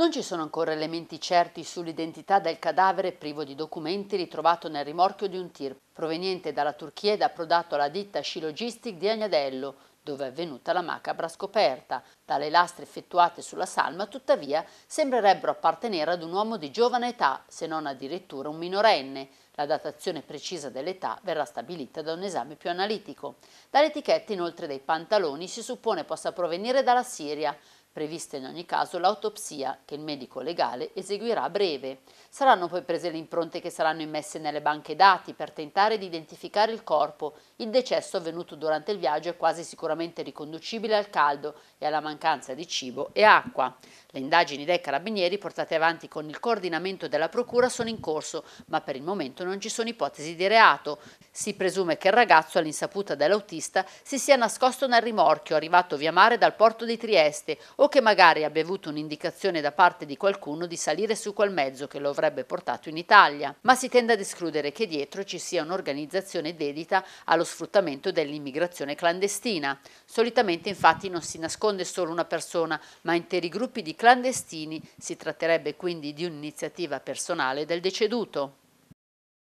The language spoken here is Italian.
Non ci sono ancora elementi certi sull'identità del cadavere privo di documenti ritrovato nel rimorchio di un tir proveniente dalla Turchia ed approdato alla ditta Sci Logistic di Agnadello, dove è avvenuta la macabra scoperta. Dalle lastre effettuate sulla salma, tuttavia, sembrerebbero appartenere ad un uomo di giovane età, se non addirittura un minorenne. La datazione precisa dell'età verrà stabilita da un esame più analitico. Dalle etichette, inoltre dei pantaloni si suppone possa provenire dalla Siria. Prevista in ogni caso l'autopsia che il medico legale eseguirà a breve. Saranno poi prese le impronte che saranno immesse nelle banche dati per tentare di identificare il corpo. Il decesso avvenuto durante il viaggio è quasi sicuramente riconducibile al caldo e alla mancanza di cibo e acqua. Le indagini dei carabinieri portate avanti con il coordinamento della procura sono in corso, ma per il momento non ci sono ipotesi di reato. Si presume che il ragazzo, all'insaputa dell'autista, si sia nascosto nel rimorchio arrivato via mare dal porto di Trieste o che magari abbia avuto un'indicazione da parte di qualcuno di salire su quel mezzo che lo avrebbe portato in Italia, ma si tende ad escludere che dietro ci sia un'organizzazione dedita allo sfruttamento dell'immigrazione clandestina. Solitamente infatti non si nasconde solo una persona, ma interi gruppi di clandestini, si tratterebbe quindi di un'iniziativa personale del deceduto.